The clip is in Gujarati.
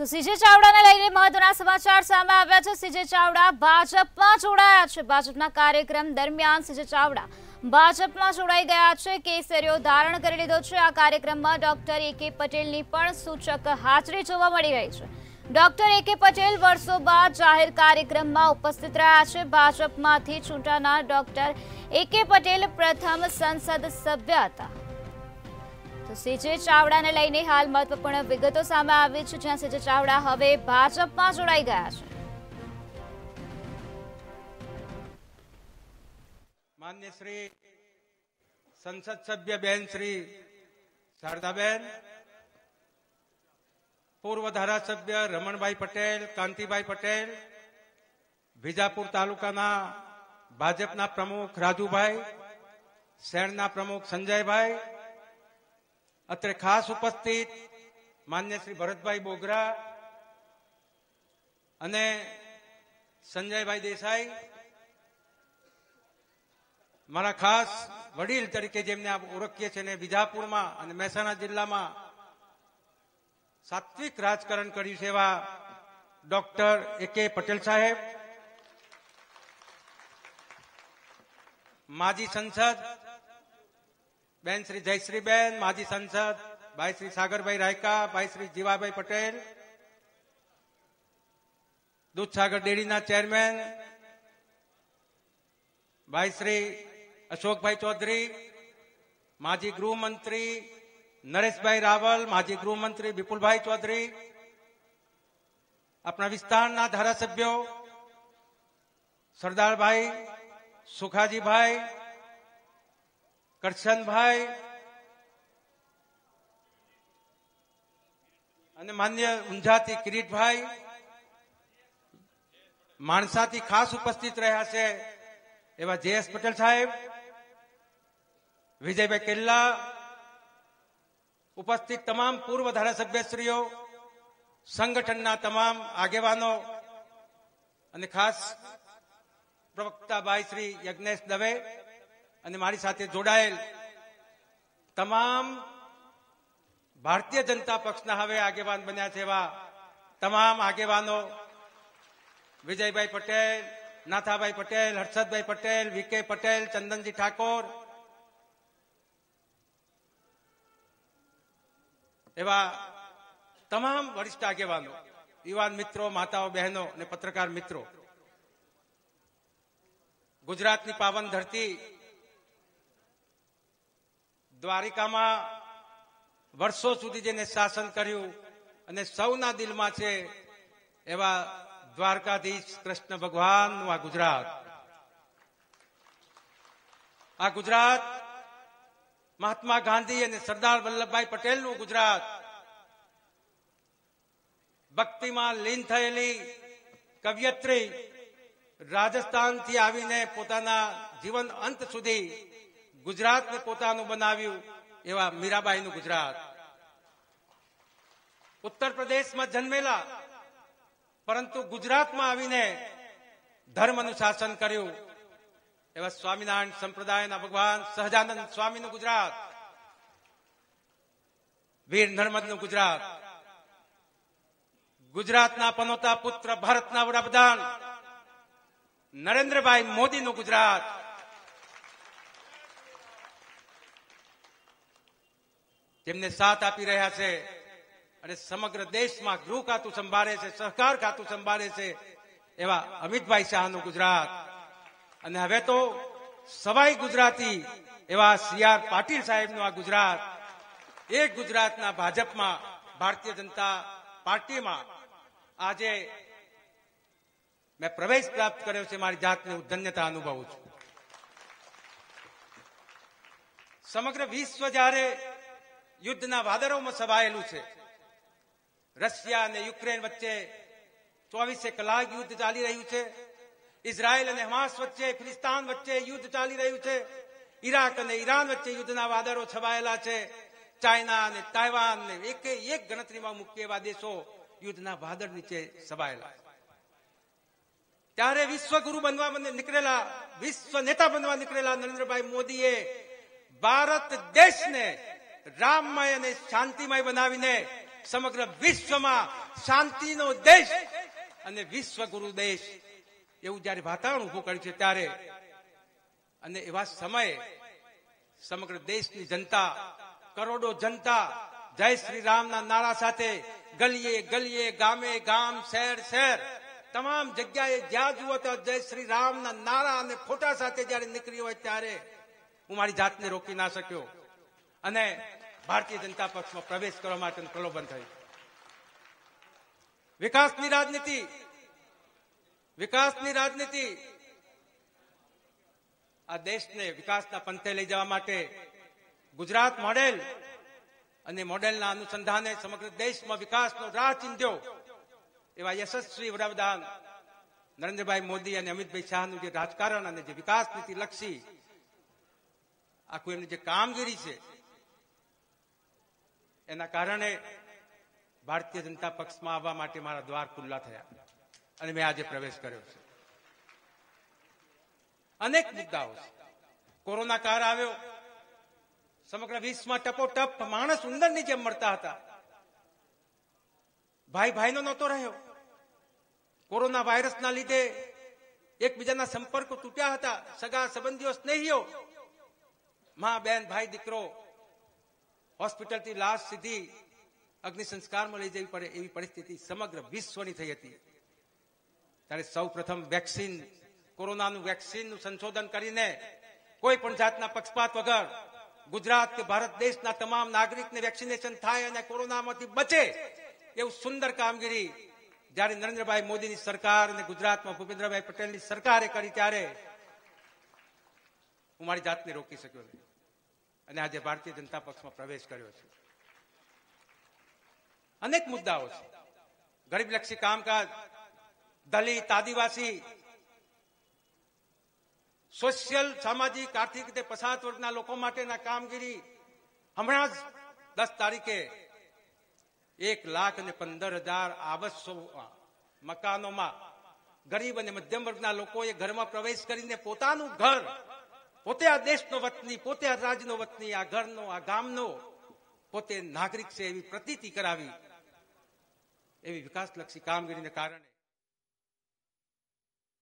તો સીજે ચાવડાને લઈને મહત્વના સમાચાર સામે આવ્યા છે સીજે ચાવડા ભાજપમાં જોડાયા છે ભાજપના કાર્યક્રમ દરમિયાન સીજે ચાવડા ભાજપમાં જોડાઈ ગયા છે કેસરીઓ ધારણ કરી લીધો છે આ કાર્યક્રમમાં ડોક્ટર એ કે પટેલની પણ સૂચક હાજરી જોવા મળી રહી છે ડોક્ટર એ કે પટેલ વર્ષો બાદ જાહેર કાર્યક્રમમાં ઉપસ્થિત રહ્યા છે ભાજપમાંથી ચૂંટાના ડોક્ટર એ કે પટેલ પ્રથમ સંસદ સભ્ય હતા સીજે ચાવડાને લઈને હાલ મહત્વપૂર્ણ વિગતો સામે આવી છે જ્યાં સીજે ચાવડા હવે ભાજપમાં જોડાઈ ગયા છે માન્ય શ્રી સંસદ સભ્ય બેન શ્રી શારદાબેન પૂર્વ ધારાસભ્ય રમણભાઈ પટેલ કાંતિભાઈ પટેલ વિજાપુર તાલુકાના ભાજપના પ્રમુખ રાજુભાઈ શહેરના પ્રમુખ સંજયભાઈ અત્રે ખાસ ઉપસ્થિત માન્ય શ્રી ભરતભાઈ બોગરા અને સંજયભાઈ દેસાઈ મારા ખાસ વડીલ તરીકે જેમને આપ ઓળખીએ છીએ વિજાપુરમાં અને મહેસાણા જિલ્લામાં સાત્વિક રાજકારણ કર્યું છે એવા ડોક્ટર એ કે પટેલ સાહેબ માજી સંસદ બેન શ્રી જયશ્રીબેન માજી સંસદ ભાઈ શ્રી સાગરભાઈ રાયકા ભાઈ શ્રી જીવાભાઈ પટેલ દૂધસાગર ડેરીના ચેરમેન ભાઈ શ્રી અશોકભાઈ ચૌધરી માજી ગૃહમંત્રી નરેશભાઈ રાવલ માજી ગૃહમંત્રી વિપુલભાઈ ચૌધરી આપણા વિસ્તારના ધારાસભ્યો સરદારભાઈ સુખાજીભાઈ કરશનભાઈ અને માન્ય ઊંઝાથી કિરીટભાઈ માણસાથી ખાસ ઉપસ્થિત રહ્યા છે એવા જેએસ પટેલ સાહેબ વિજયભાઈ કેલ્લા ઉપસ્થિત તમામ પૂર્વ ધારાસભ્યશ્રીઓ સંગઠનના તમામ આગેવાનો અને ખાસ પ્રવક્તાભાઈ શ્રી યજ્ઞેશ દવે અને મારી સાથે જોડાયેલ તમામ ભારતીય જનતા પક્ષના હવે આગેવાન બન્યા છે એવા તમામ આગેવાનો વિજયભાઈ પટેલ નાથાભાઈ પટેલ હર્ષદભાઈ પટેલ વીકે પટેલ ચંદનજી ઠાકોર એવા તમામ વરિષ્ઠ આગેવાનો યુવાન મિત્રો માતાઓ બહેનો અને પત્રકાર મિત્રો ગુજરાતની પાવન ધરતી દ્વારિકામાં વર્ષો સુધી જેને શાસન કર્યું અને સૌના દિલમાં છે એવા દ્વારકાધીશ કૃષ્ણ ભગવાનનું આ ગુજરાત આ ગુજરાત મહાત્મા ગાંધી અને સરદાર વલ્લભભાઈ પટેલનું ગુજરાત ભક્તિમાં લીન થયેલી કવિયત્રી રાજસ્થાનથી આવીને પોતાના જીવન અંત સુધી ગુજરાતને પોતાનું બનાવ્યું એવા મીરાબાઈનું ગુજરાત ઉત્તર પ્રદેશમાં જન્મેલા પરંતુ ગુજરાતમાં આવીને ધર્મનું શાસન કર્યું એવા સ્વામિનારાયણ સંપ્રદાયના ભગવાન સહજાનંદ સ્વામીનું ગુજરાત વીર નર્મદનું ગુજરાત ગુજરાતના પનોતા પુત્ર ભારતના વડાપ્રધાન નરેન્દ્રભાઈ મોદીનું ગુજરાત તેમને સાથ આપી રહ્યા છે અને સમગ્ર દેશમાં ગૃહ ખાતું સંભાળે છે સહકાર ખાતું સંભાળે છે એવા અમિતભાઈ શાહનું ગુજરાત અને હવે તો સવાઈ ગુજરાતી એવા સી આર પાટીલ સાહેબનું આ ગુજરાત એ ગુજરાતના ભાજપમાં ભારતીય જનતા પાર્ટીમાં આજે મેં પ્રવેશ પ્રાપ્ત કર્યો છે મારી જાતને હું ધન્યતા અનુભવું છું સમગ્ર વિશ્વ જ્યારે યુદ્ધના વાદળોમાં સભાયેલું છે રશિયા અને યુક્રેન વચ્ચે ચોવીસે કલાક યુદ્ધ ચાલી રહ્યું છે ઇઝરાયલ અને હમાસ વચ્ચે ફિલિસ્તાન વચ્ચે યુદ્ધ ચાલી રહ્યું છે ઈરાક અને ઈરાન વચ્ચે યુદ્ધના વાદળો છવાયેલા છે ચાઇના અને તાઇવાન ને એક એક ગણતરીમાં મુખ્ય એવા દેશો યુદ્ધના વાદળ નીચે સવાયેલા ત્યારે વિશ્વગુરુ બનવા નીકળેલા વિશ્વ નેતા બનવા નીકળેલા નરેન્દ્રભાઈ મોદીએ ભારત દેશને રામમય અને શાંતિમય બનાવીને સમગ્ર વિશ્વમાં શાંતિનો દેશ અને વિશ્વ ગુરુ દેશ એવું જયારે વાતાવરણ ઉભું કર્યું છે ત્યારે અને એવા સમયે સમગ્ર દેશની જનતા કરોડો જનતા જય શ્રી રામના નારા સાથે ગલીએ ગલીએ ગામે ગામ શહેર શહેર તમામ જગ્યાએ જ્યાં જુઓ ત્યાં જય શ્રી રામના નારા અને ફોટા સાથે જયારે નીકળી હોય ત્યારે હું મારી જાતને રોકી ના શક્યો અને ભારતીય જનતા પક્ષમાં પ્રવેશ કરવા માટેનું પ્રલોભન થયું વિકાસની રાજનીતિ વિકાસની રાજનીતિ આ દેશને વિકાસના પંથે લઈ જવા માટે ગુજરાત મોડેલ અને મોડેલના અનુસંધાને સમગ્ર દેશમાં વિકાસનો રાહ ચીંધ્યો એવા યશસ્વી વડાપ્રધાન નરેન્દ્રભાઈ મોદી અને અમિતભાઈ શાહનું જે રાજકારણ અને જે વિકાસ નીતિ લક્ષી આખું એમની જે કામગીરી છે એના કારણે ભારતીય જનતા પક્ષમાં આવવા માટે મારા દ્વાર ખુલ્લા થયા અને મેં આજે પ્રવેશ કર્યો છે અનેક મુદ્દાઓ કોરોના કાળ આવ્યો સમગ્ર વિશ્વમાં ટપોટપ માણસ ઉંદરની જેમ મળતા હતા ભાઈ ભાઈનો નહોતો રહ્યો કોરોના વાયરસના લીધે એકબીજાના સંપર્ક તૂટ્યા હતા સગા સંબંધીઓ સ્નેહીઓ માં બેન ભાઈ દીકરો હોસ્પિટલથી લાશ સીધી અગ્નિ સંસ્કારમાં લઈ જવી પડે એવી પરિસ્થિતિ સમગ્ર વિશ્વની થઈ હતી ત્યારે સૌ પ્રથમ વેક્સિન કોરોનાનું વેક્સિનનું સંશોધન કરીને કોઈ પણ જાતના પક્ષપાત વગર ગુજરાત કે ભારત દેશના તમામ નાગરિકને વેક્સિનેશન થાય અને કોરોનામાંથી બચે એવું સુંદર કામગીરી જ્યારે નરેન્દ્રભાઈ મોદીની સરકાર અને ગુજરાતમાં ભૂપેન્દ્રભાઈ પટેલની સરકારે કરી ત્યારે હું મારી જાતને રોકી શક્યો નહીં અને આજે ભારતીય જનતા પક્ષમાં પ્રવેશ કર્યો છે અનેક મુદ્દાઓ છે ગરીબલક્ષી કામકાજ દલિત આદિવાસી સોશિયલ સામાજિક આર્થિક રીતે પછાત વર્ગના લોકો માટેના કામગીરી હમણાં જ દસ તારીખે એક લાખ અને પંદર હજાર આવાસો મકાનોમાં ગરીબ અને મધ્યમ વર્ગના લોકોએ ઘરમાં પ્રવેશ કરીને પોતાનું ઘર પોતે આ દેશનો વતની પોતે આ રાજનો વતની આ ઘરનો આ ગામનો પોતે નાગરિક છે એવી પ્રતીતિ કરાવી એવી વિકાસલક્ષી કામગીરીને કારણે